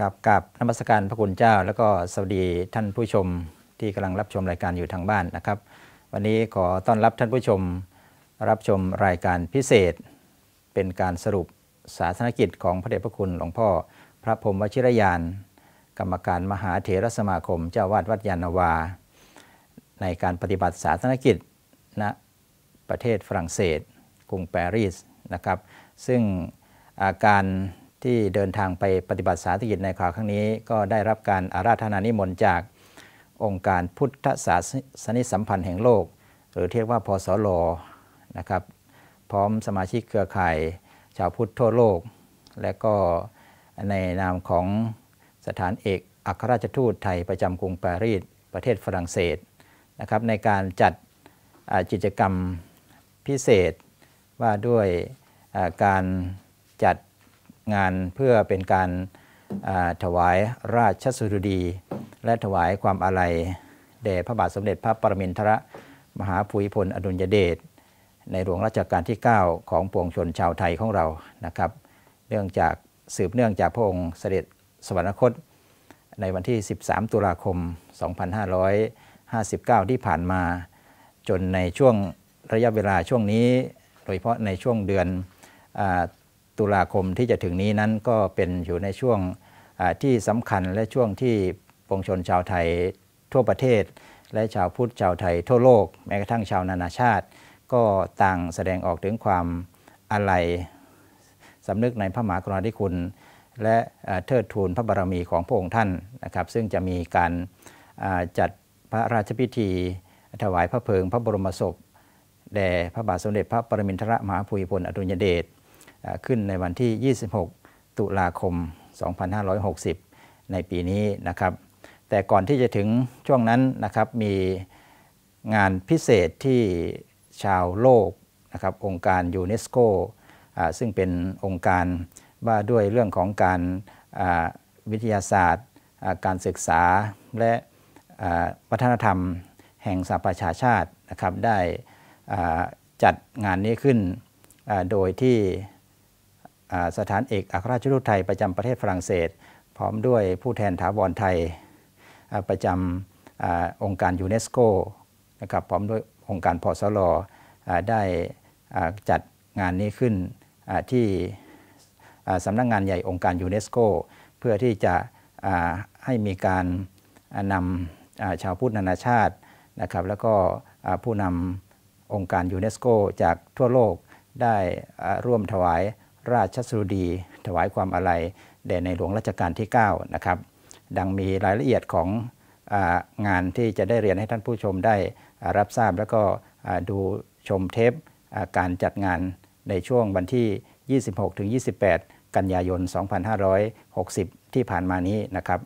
กับกับนมัสการพระคุณเจ้า แล้วก็สวัสดีท่านผู้ชมที่กำลังรับชมรายการอยู่ทางบ้านนะครับ วันนี้ขอต้อนรับท่านผู้ชมรับชมรายการพิเศษ เป็นการสรุป ศาสนกิจของพระเดชพระคุณหลวงพ่อพระพรมวชิรยานกรรมการมหาเถรสมาคม เจ้าวาดวัดยานาวาในการปฏิบัติศาสนกิจณประเทศฝรั่งเศสกรุงปารีสนะครับ ซึ่าการที่เดินทางไปปฏิบัติสาธกิจในขราวครั้งนี้ ก็ได้รับการอาราธนานิมนต์จากองค์การพุทธศาสนิสัมพันธ์แห่งโลก หรือเรียกว่าพสลนะครับพร้อมสมาชิกเครือข่าย ชาวพุทธทั่วโลก และก็ในนามของสถานเอก อัครราชทูตไทยประจำกรุงปารีสประเทศฝรั่งเศสนะครับในการจัดกิจกรรมพิเศษว่าด้วยการจัดงานเพื่อเป็นการถวายราชสุดุดีและถวายความอาลัยแด่พระบาทสมเด็จพระปรมินทรมหาภูมิพลอดุลยเดชในหลวงรัชกาลที่ 9 ของปวงชนชาวไทยของเรานะครับ เนื่องจากสืบเนื่องจากพระองค์เสด็จสวรรคตในวันที่ 13 ตุลาคม 2559 ที่ผ่านมา จนในช่วงระยะเวลาช่วงนี้ โดยเฉพาะในช่วงเดือนตุลาคมที่จะถึงนี้นั้นก็เป็นอยู่ในช่วงที่สำคัญและช่วงที่ปวงชนชาวไทยทั่วประเทศและชาวพุทธชาวไทยทั่วโลก แม้กระทั่งชาวนานาชาติ ก็ต่างแสดงออกถึงความอาลัยสำนึกในพระมหากรุณาธิคุณ และเทิดทูนพระบารมีของพระองค์ท่านนะครับ ซึ่งจะมีการจัดพระราชพิธีถวายพระเพลิง พระบรมศพแด่พระบาทสมเด็จพระปรมินทรมหาภูมิพลอดุลยเดชขึ้นในวันที่ 26 ตุลาคม 2560 ในปีนี้นะครับ แต่ก่อนที่จะถึงช่วงนั้นนะครับ มีงานพิเศษที่ชาวโลกนะครับ องค์การยูเนสโกซึ่งเป็นองค์การ ว่าด้วยเรื่องของการวิทยาศาสตร์ การศึกษาและวัฒนธรรมแห่งสหประชาชาตินะครับ ได้จัดงานนี้ขึ้นโดยที่สถานเอกอัครราชทูตไทย ประจำประเทศฝรั่งเศส พร้อมด้วยผู้แทนถาวรไทย ประจำองค์การยูเนสโก นะครับ พร้อมด้วยองค์การพอสลอ ได้จัดงานนี้ขึ้นที่สำนักงงานใหญ่องค์การยูเนสโก เพื่อที่จะให้มีการนำชาวพุทธนานาชาตินะครับ แล้วก็ผู้นำองค์การยูเนสโกจากทั่วโลกได้ร่วมถวายราชสุดีถวายความอาลัยแด่ในหลวงรัชกาลที่9นะครับ ดังมีรายละเอียดของงานที่จะได้เรียนให้ท่านผู้ชมได้รับทราบแล้วก็ดูชมเทปการจัดงานในช่วงวันที่ 26-28 กันยายน 2560 ที่ผ่านมานี้นะครับ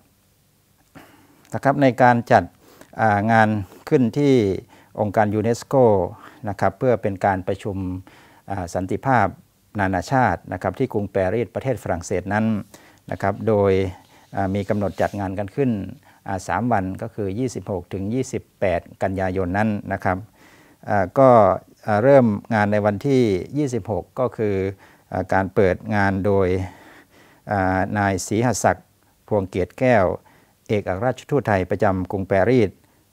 นะครับในการจัดงานขึ้นที่องค์การยูเนสโกนะครับเพื่อเป็นการประชุมสันติภาพนานาชาตินะครับที่กรุงปารีสประเทศฝรั่งเศสนั้นนะครับโดยมีกำหนดจัดงานกันขึ้น 3 วันก็คือ 26 ถึง 28 กันยายนนั้นนะครับก็เริ่มงานในวันที่ 26 ก็คือการเปิดงานโดยนายศรีหศักดิ์พวงเกียรติแก้ว เอกอัครราชทูตไทยประจำกรุงปารีส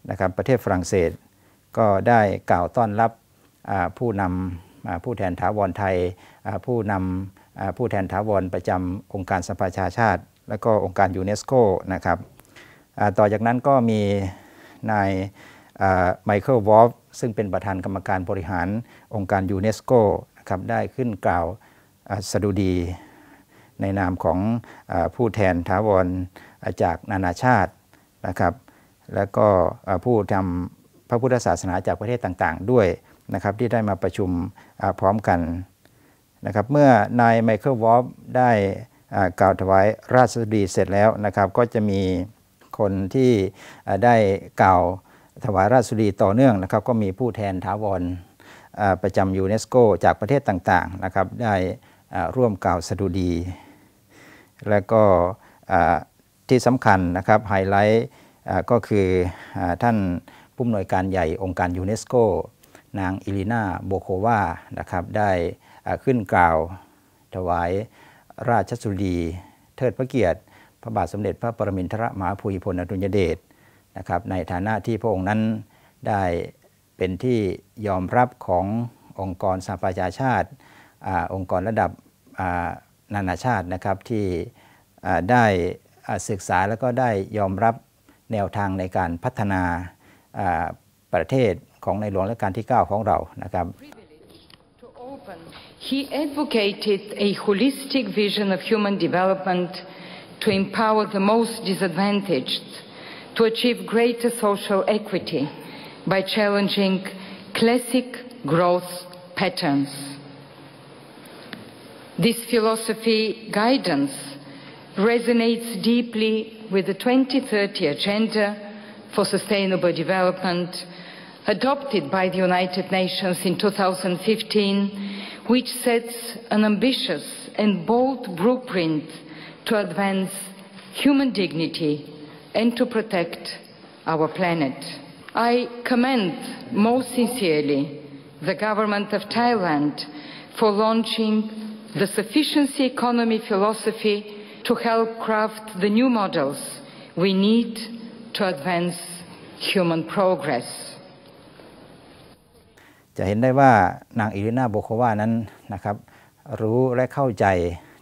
นะครับประเทศฝรั่งเศส ก็ได้กล่าวต้อนรับผู้นำผู้แทนถาวรไทยผู้นำผู้แทนถาวรประจำองค์การสหประชาชาติ และก็องค์การยูเนสโกนะครับต่อจากนั้นก็มีนายไมเคิลวอลฟซึ่งเป็นประธานกรรมการบริหารองค์การยูเนสโกนะครับได้ขึ้นกล่าวสดุดี ในนามของอผู้แทนถาวรจากนานาชาตินะครับและก็ผู้ทำพระพุทธศาสนาจากประเทศต่าง ๆ ด้วยนะครับที่ได้มาประชุมพร้อมกันนะครับเมื่อนายไมเคิลวอฟได้กล่าวถวายราชสดีเสร็จแล้วนะครับก็จะมีคนที่ได้กล่าวถวายราชสดีต่อเนื่องนะครับก็มีผู้แทนทาวรประจำยูเนสโกจากประเทศต่างๆนะครับได้ร่วมกล่าวสดุดี และก็ที่สำคัญนะครับไฮไลท์ก็คือท่านผู้อำนวยการใหญ่องค์การยูเนสโกนาง อิลินาโบโควานะครับได้ขึ้นกล่าวถวายราชสุรีเทิดพระเกียรติ พระบาทสมเด็จพระปรมินทรมหาภูมิพลอดุลยเดชนะครับในฐานะที่พระองค์นั้นได้เป็นที่ยอมรับขององค์กรสหประชาชาติอองค์กรระดับนานาชาตินะครับที่ได้ศึกษาแล้วก็ได้ยอมรับแนวทางในการพัฒนาประเทศของในหลวงรัชกาลที่9 He advocated a holistic vision of human development to empower the most disadvantaged to achieve greater social equity by challenging classic growth patterns. This philosophy guidance resonates deeply with the 2030 Agenda for Sustainable Development adopted by the United Nations in 2015, which sets an ambitious and bold blueprint to advance human dignity and to protect our planet. I commend most sincerely the government of Thailand for launching the sufficiency economy philosophy to help craft the new models we need to advance human progress. จะเห็นได้ว่านางอิรินาโบโควา นั้นนะครับ รู้และเข้าใจ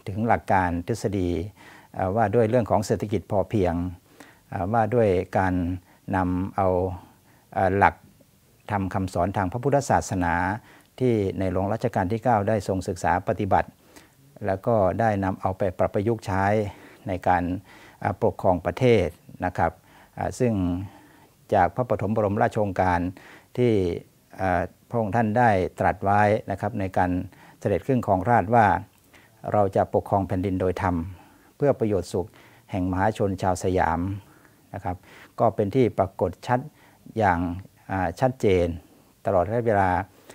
ถึงหลักการทฤษฎีว่าด้วยเรื่องของเศรษฐกิจพอเพียงว่าด้วยการนำเอาหลักทำคำสอนทางพระพุทธศาสนาที่ในหลวงรัชกาลที่ 9 ได้ทรงศึกษาปฏิบัติ แล้วก็ได้นำเอาไปปรับประยุกต์ใช้ในการปกครองประเทศนะครับซึ่งจากพระปฐมบรมราชโองการที่พระองค์ท่านได้ตรัสไว้นะครับในการเสด็จขึ้นของราชว่าเราจะปกครองแผ่นดินโดยธรรม เพื่อประโยชน์สุขแห่งมหาชนชาวสยามนะครับ ก็เป็นที่ปรากฏชัดอย่างชัดเจน ตลอดระยะเวลา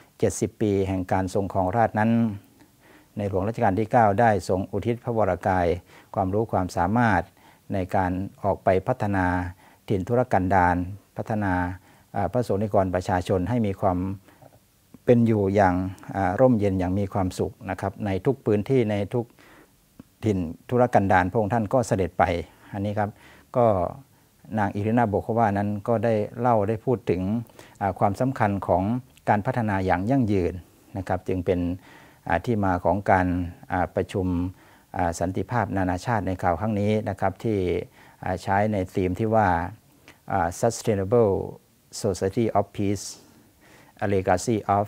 70 ปีแห่งการทรงครองราชนั้น ในหลวงรัชกาลที่ 9 ได้ทรงอุทิศพระวรากาย ความรู้ความสามารถในการออกไปพัฒนาถิ่นธุรกันดารพัฒนาพระสงฆ์นิกรประชาชนให้มีความเป็นอยู่อย่างร่มเย็นอย่างมีความสุขนะครับในทุกพื้นที่ในทุกถิ่นธุรกันดารพระองค์ท่านก็เสด็จไป อันนี้ครับ ก็นางอิรินาโบอคว่านั้นก็ได้เล่าได้พูดถึงความสำคัญของการพัฒนาอย่างยั่งยืนนะครับจึงเป็นที่มาของการประชุมสันติภาพนานาชาติในข่าวครั้งนี้นะครับที่ใช้ในธีมที่ว่า sustainable society of peace a legacy of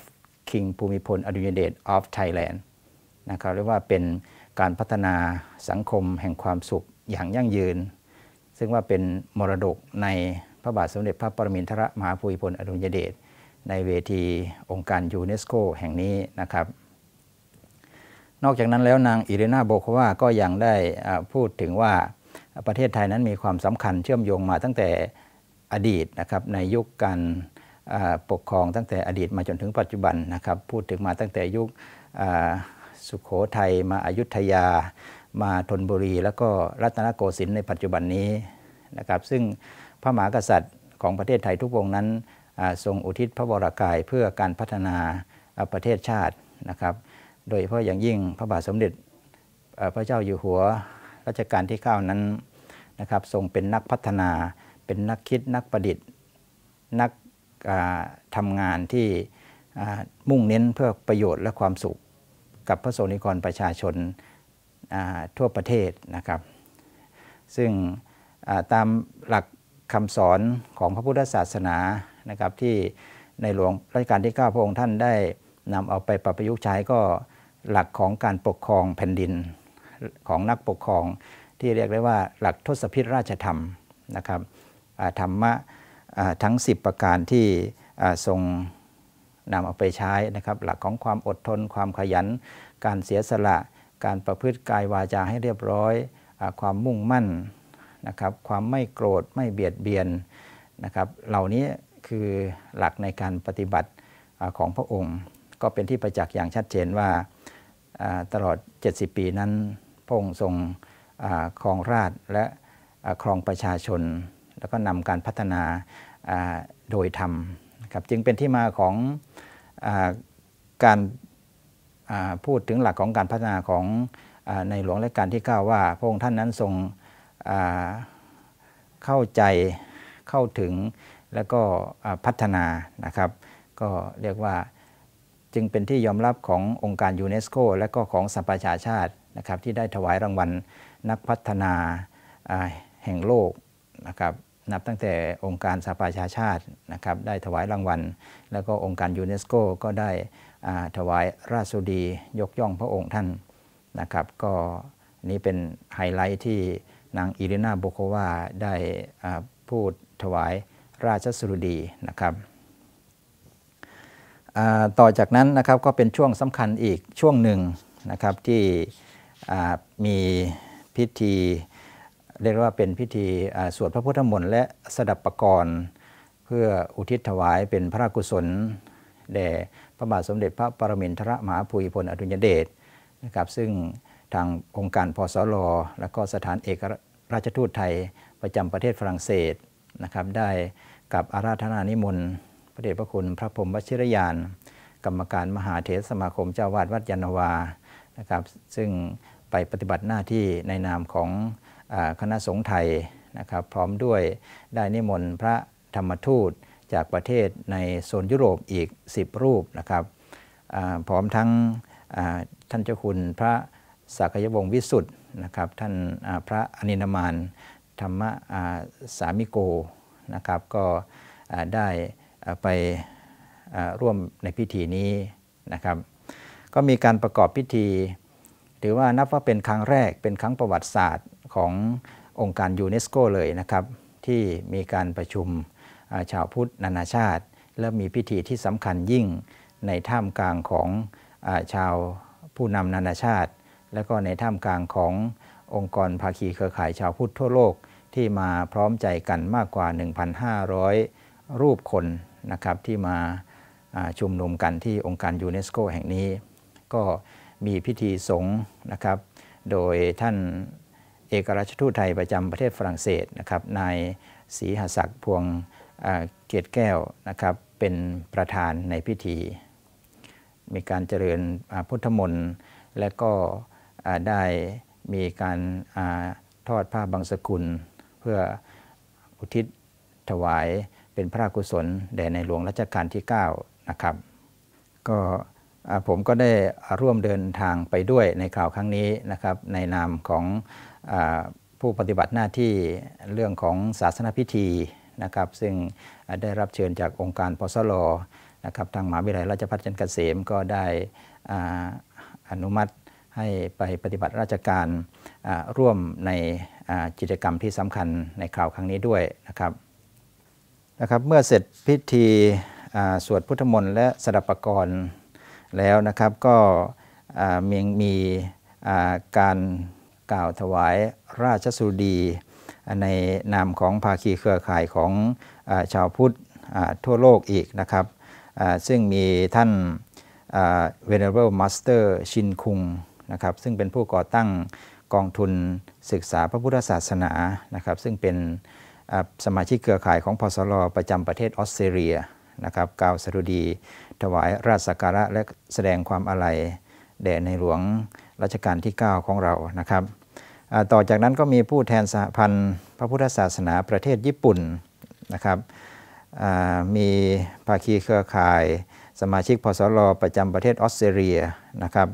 คิงภูมิพลอดุญเดชออฟไทยแลนด์นะครับเรียกว่าเป็นการพัฒนาสังคมแห่งความสุขอย่างยั่งยืน ซึ่งว่าเป็นมรดกในพระบาทสมเด็จพระปรมินทรมหาภูมิพลอดุลยเดชในเวทีองค์การยูเนสโกแห่งนี้นะครับ นอกจากนั้นแล้วนาง อิเรนาโบโคว่าก็ยังได้พูดถึงว่าประเทศไทยนั้นมีความสำคัญเชื่อมโยงมาตั้งแต่อดีตนะครับในยุคการปกครองตั้งแต่อดีตมาจนถึงปัจจุบันนะครับ พูดถึงมาตั้งแต่ยุคสุขโขทัยมาอายุทยา มาธนบุรี แล้วก็รัตนโกสินทร์ในปัจจุบันนี้นะครับ ซึ่งพระมหากษัตริย์ของประเทศไทยทุกวงนั้น ทรงอุทิศพระวรากาย เพื่อการพัฒนาประเทศชาตินะครับ โดยเฉพาะอย่างยิ่งพระบาทสมเด็จพระเจ้าอยู่หัวรัชกาลที่เ้านั้นนะครับทรงเป็นนักพัฒนาเป็นนักคิดนักประดิษฐ์นักทำงานที่มุ่งเน้นเพื่อประโยชน์และความสุขกับพระสงฆ์นิกรประชาชนทั่วประเทศนะครับ ซึ่งตามหลักคำสอนของพระพุทธศาสนานะครับที่ในหลวงรัชกาลที่ 9 พระองค์ท่านได้นำเอาไปประประยุกต์ใช้ก็หลักของการปกครองแผ่นดินของนักปกครอง ที่เรียกได้ว่า หลักทศพิธราชธรรมนะครับธรรมะทั้ง 10 ประการที่ทรงนำเอาไปใช้นะครับหลักของความอดทน ความขยัน การเสียสละ การประพฤติกายวาจาให้เรียบร้อย ความมุ่งมั่นนะครับความไม่โกรธไม่เบียดเบียนนะครับเหล่านี้คือหลักในการปฏิบัติของพระองค์ ก็เป็นที่ประจักษ์อย่างชัดเจนว่าตลอด 70 ปีนั้นพระองค์ทรงครองราชและครองประชาชนแล้วก็นำการพัฒนาโดยธรรมครับจึงเป็นที่มาของอการพูดถึงหลักของการพัฒนาของอในหลวงและการที่ 9 ว่า พระองค์ท่านนั้นทรงเข้าใจเข้าถึงแล้วก็พัฒนานะครับ ก็เรียกว่าจึงเป็นที่ยอมรับขององค์การยูเนสโกและก็ของสหประชาชาตินะครับ ที่ได้ถวายรางวัล นักพัฒนาแห่งโลกนะครับนับตั้งแต่องค์การสหประชาชาตินะครับได้ถวายรางวัล แล้วก็องค์การยูเนสโกก็ได้ถวายราชสุดียกย่องพระองค์ท่านนะครับก็นี่เป็นไฮไลท์ที่นางอิรินาโบโควาได้พูดถวายราชสุดีนะครับต่อจากนั้นนะครับก็เป็นช่วงสำคัญอีกช่วงหนึ่งนะครับที่มีพิธีเรียกว่าเป็นพิธีสวดพระพุทธมนต์ และสดับประกรณ์ เพื่ออุทิศถวายเป็นพระกุศล แด่พระบาทสมเด็จพระปรมินทรมหาภูมิพลอดุญเดชนะครับซึ่งทางองค์การพรลและก็สถานเอกราชทูตไทยประจำประเทศฝรั่งเศสนะครับได้กับอาราธนานิมนต์พระเดชพระคุณ พระพรมวชิรยาน กรรมการมหาเถรสมาคมเจ้าวาดวัดยานวานะครับซึ่งไปปฏิบัติหน้าที่ในนามของคณะสงฆ์ไทยนะครับ พร้อมด้วยได้นิมนต์พระธรรมทูตจากประเทศในโซนยุโรปอีก 10 รูปนะครับพร้อมทั้งท่านเจ้าคุณพระสักยวงศ์วิสุทธ์นะครับ ท่านพระอนินมานธรรมสามิโกนะครับ ก็ได้ไปร่วมในพิธีนี้นะครับ ก็มีการประกอบพิธี ถือว่านับว่าเป็นครั้งแรก เป็นครั้งประวัติศาสตร์ขององค์การยูเนสโกเลยนะครับที่มีการประชุมชาวพุทธนานาชาติ และมีพิธีที่สำคัญยิ่งในท่ามกลางของอชาวผู้นำนานาชาติและก็ในท่ามกลางขององค์กรภาคีเครือข่ายชาวพุทธทั่วโลกที่มาพร้อมใจกันมากกว่า 1,500 รูปคนนะครับที่มาชุมนุมกันที่องค์การยูเนสโกแห่งนี้ ก็มีพิธีสงฆ์นะครับ โดยท่านเอกราชทูตไทยประจำประเทศฝรั่งเศสนะครับ นายศรีหศักดิ์พวงเกียรติแก้วนะครับ เป็นประธานในพิธี มีการเจริญพุทธมนต์ และก็ได้มีการทอดผ้าบางสกุล เพื่ออุทิศถวายเป็นพระกุศลแด่ในหลวงรัชกาลที่9นะครับก็ผมก็ได้ร่วมเดินทางไปด้วยในคราวครั้งนี้นะครับในนามของผู้ปฏิบัติหน้าที่เรื่องของศาสนพิธีนะครับซึ่งได้รับเชิญจากองค์การพสลนะครับทางมหาวิทยาลัยราชภัฏจันทร์เกษมก็ได้อนุมัติให้ไปปฏิบัติราชการร่วมในกิจกรรมที่สำคัญในคราวครั้งนี้ด้วยนะครับนะครับเมื่อเสร็จพิธีสวดพุทธมนต์และสดับปกรณ์ แล้วนะครับก็มีมีการกล่าวถวายราชสุดี ในนามของภาคีเครือข่ายของอชาวพุทธทั่วโลกอีกนะครับ ซึ่งมีท่าน Venerable Master ชินคุงนะครับ ซึ่งเป็นผู้ก่อตั้งกองทุนศึกษาพระพุทธศาสนานะครับซึ่งเป็นสมาชิกเครือข่ายของพสลประจำประเทศออสเตรเลียนะครับกล่าวสรุดี ถวายราชสักการะและแสดงความอาลัยแด่ในหลวงรัชกาลที่ 9 ของเรานะครับต่อจากนั้นก็มีผู้แทนสหพันธ์พระพุทธศาสนาประเทศญี่ปุ่นนะครับมีภาคีเครือข่าย สมาชิกพรลประจำประเทศออสเตรเลียนะครับ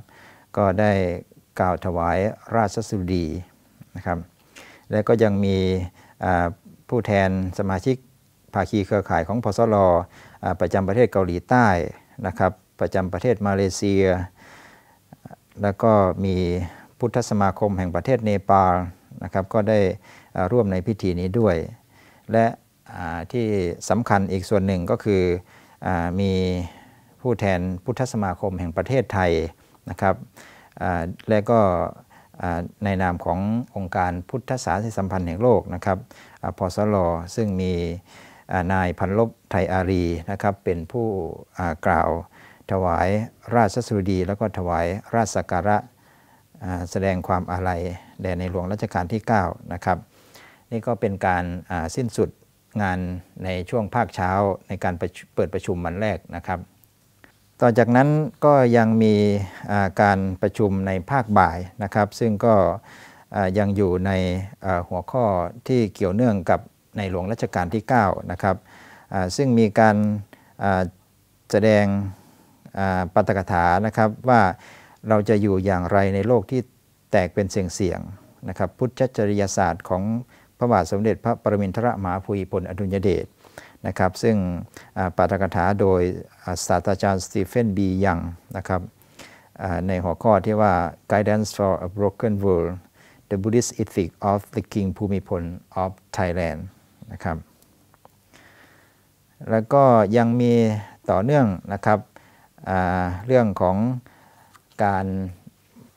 ก็ได้กล่าวถวายราชสุดีนะครับและก็ยังมีผู้แทนสมาชิกภาคีเครือข่ายของพรลประจำประเทศเกาหลีใต้นะครับประจำประเทศมาเลเซียแล้วก็มีพุทธสมาคมแห่งประเทศเนปาลนะครับก็ได้ร่วมในพิธีนี้ด้วย และที่สำคัญอีกส่วนหนึ่งก็คืออมีผู้แทนพุทธสมาคมแห่งประเทศไทยนะครับและก็ในนามขององค์การพุทธศาสนสัมพันธ์แห่งโลกนะครับพอสลซึ่งมีนายพันลบไทยอารีนะครับเป็นผู้กล่าวถวายราชสุดี แล้วก็ถวายราชสักการะแสดงความอาลัยแด่ในหลวงรัชกาลที่9นะครับนี่ก็เป็นการสิ้นสุดงานในช่วงภาคเช้าในการเปิดประชุมวันแรกนะครับ ต่อจากนั้นก็ยังมีการประชุมในภาคบ่ายนะครับ ซึ่งก็ยังอยู่ในหัวข้อที่เกี่ยวเนื่องกับในหลวงรัชกาลที่9นะครับซึ่งมีการแสดงปัตตกถา นะครับว่าเราจะอยู่อย่างไรในโลกที่แตกเป็นเสี่ยงๆ นะครับ พุทธจริยศาสตร์ของพระบาทสมเด็จพระปรมินทรมหาภูมิพลอดุลยเดชนะครับ ซึ่งปัตตกถาโดยศาสตราจารย์สตีเฟนบียังนะครับในหัวข้อที่ว่า Guidance for a Broken World The Buddhist Ethic of the King Bhumipol of Thailand นะครับแล้วก็ยังมีต่อเนื่องนะครับเรื่องของการ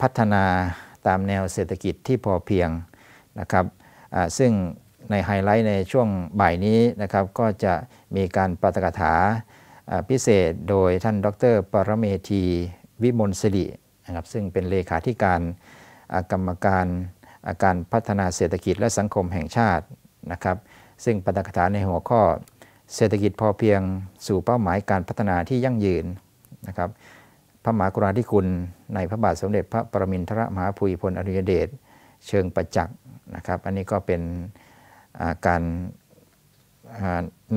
พัฒนาตามแนวเศรษฐกิจที่พอเพียงนะครับซึ่งในไฮไลท์ในช่วงบ่ายนี้นะครับก็จะมีการปาฐกถาพิเศษโดยท่านดรปรเมธีวิมลสิรินะครับซึ่งเป็นเลขาธิการกรรมการการพัฒนาเศรษฐกิจและสังคมแห่งชาตินะครับซึ่งปาฐกถาในหัวข้อเศรษฐกิจพอเพียงสู่เป้าหมายการพัฒนาที่ยั่งยืนนะครับพระมหากราธิคุณในพระบาทสมเด็จพระประมินทรมหาภูมิพลอดุยเดชเชิงประจักษ์นะครับอันนี้ก็เป็นการ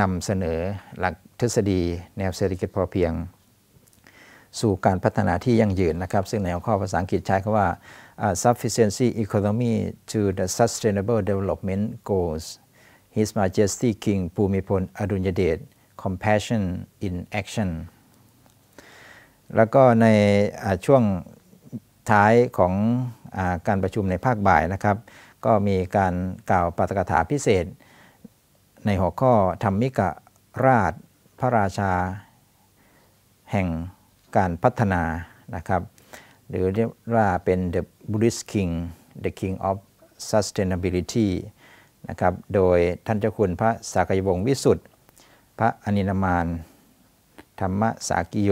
นำเสนอหลักทฤษฎีแนวเศรษฐกิจพอเพียง สู่การพัฒนาที่ยั่งยืนนะครับซึ่งในวข้อภาษาอังกฤษใช้คำว่า sufficiency economy to the sustainable development goals His Majesty King ภูมิพลอดุลยเดช compassion in action แล้วก็ในช่วงท้ายของอการประชุมในภาคบ่ายนะครับ ก็มีการกล่าวปาฐกถาพิเศษ ในหัวข้อธรรมิกราช พระราชาแห่งการพัฒนานะครับ หรือเรียกว่าเป็น the Buddhist King the King of Sustainability นะครับ โดยท่านเจ้าคุณพระสากยวงวิสุทธ์พระอนินามาน ธรรมสากิโย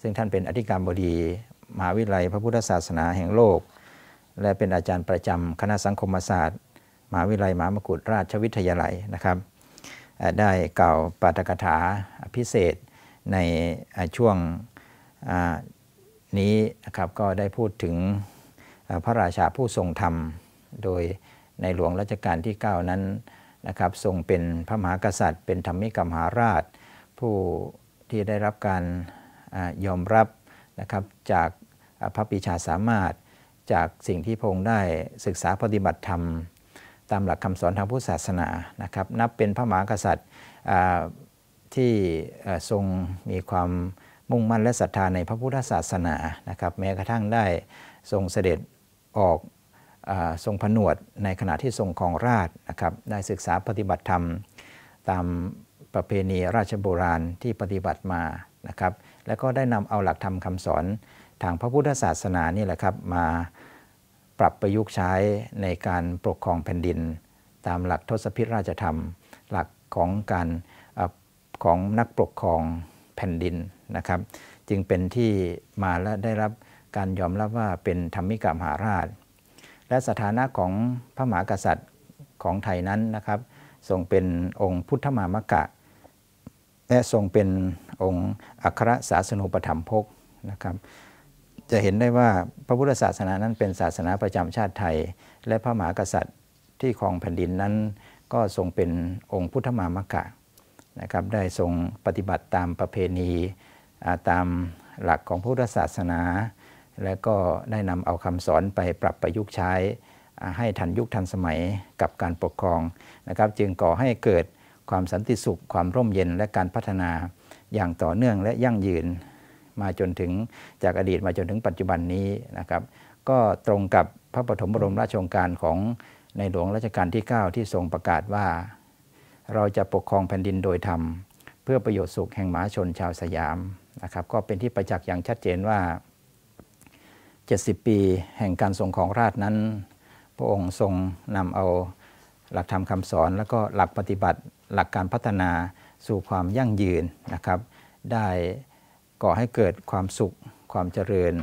ซึ่งท่านเป็นอธิการบดีมหาวิทยาลัย พระพุทธศาสนาแห่งโลก และเป็นอาจารย์ประจำคณะสังคมศาสตร์ มหาวิทยาลัย มหามกุฏราชวิทยาลัยนะครับได้กล่าวปาฐกถาพิเศษในช่วงนี้นะครับก็ได้พูดถึงพระราชาผู้ทรงธรรมโดยในหลวงรัชกาลที่ 9 นั้นนะครับทรงเป็นพระมหากษัตริย์ เป็นธรรมิกมหาราชผู้ที่ได้รับการยอมรับนะครับจากพระปีชาสามารถจากสิ่งที่พง์ได้ศึกษาปฏิบัติธรรมตามหลักคำสอนทางพุทธศาสนานะครับนับเป็นพระมหากษัตริย์ที่ทรงมีความมุ่งมั่นและศรัทธาในพระพุทธศาสนานะครับแม้กระทั่งได้ทรงเสด็จออกทรงผนวดในขณะที่ทรงครองราชนะครับได้ศึกษาปฏิบัติธรรมตามประเพณีราชโบราณที่ปฏิบัติมานะครับ แล้วก็ได้นำเอาหลักธรรมคำสอนทางพระพุทธศาสนานี่แหละครับมาปรับประยุกต์ใช้ในการปกครองแผ่นดิน ตามหลักทศพิธราชธรรม หลักของการของนักปกครองแผ่นดินนะครับ จึงเป็นที่มาและได้รับการยอมรับว่าเป็นธรรมิกามหาราช และสถานะของพระมหากษัตริย์ของไทยนั้นนะครับทรงเป็นองค์พุทธมามกะและทรงเป็นองค์อัครศาสนูปรรมภกนะครับจะเห็นได้ว่าพระพุทธศาสนานั้นเป็นศาสนาประจำชาติไทย และพระมหากษัตริย์ที่ครองแผ่นดินนั้น ก็ทรงเป็นองค์พุทธมามกะนะครับได้ทรงปฏิบัติตามประเพณีตามหลักของพุทธศาสนา และก็ได้นำเอาคำสอนไปปรับประยุกต์ใช้ให้ทันยุคทันสมัยกับการปกครองนะครับจึงก่อให้เกิดความสันติสุขความร่มเย็นและการพัฒนาอย่างต่อเนื่องและยั่งยืนมาจนถึงจากอดีตมาจนถึงปัจจุบันนี้นะครับ ก็ตรงกับพระปฐมบรมราชโองการของในหลวงรัชกาลที่ 9 ที่ทรงประกาศว่า เราจะปกครองแผ่นดินโดยธรรม เพื่อประโยชน์สุขแห่งมหาชนชาวสยามนะครับ ก็เป็นที่ประจักษ์อย่างชัดเจนว่า 70 ปีแห่งการทรงของราชนั้น พระองค์ทรงนำเอาหลักธรรมคำสอนแล้วก็หลักปฏิบัติหลักการพัฒนาสู่ความยั่งยืนนะครับ ได้ก่อให้เกิดความสุขความเจริญ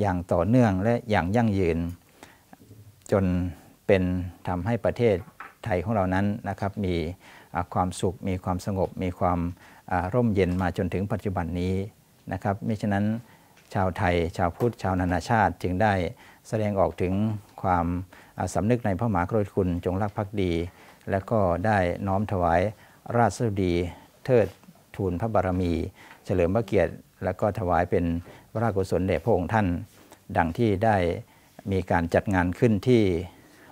อย่างต่อเนื่องและอย่างยั่งยืน จนเป็นทำให้ประเทศไทยของเรานั้นนะครับ มีความสุขมีความสงบ มีความร่มเย็นมาจนถึงปัจจุบันนี้นะครับมิฉะนั้นชาวไทย ชาวพุทธชาวนานาชาติ จึงได้แสดงออกถึงความสำนึกในพระมหากรุณาคุณ จงรักภักดี และก็ได้น้อมถวายราชสดี เทิดทูลพระบารมี เฉลิมพระเกียรติ และก็ถวายเป็นพระราชกุศลแด่พระองค์ท่าน ดังที่ได้มีการจัดงานขึ้นที่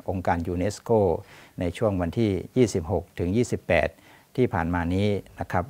องค์การยูเนสโก ในช่วงวันที่ 26ถึง28 ที่ผ่านมานี้นะครับ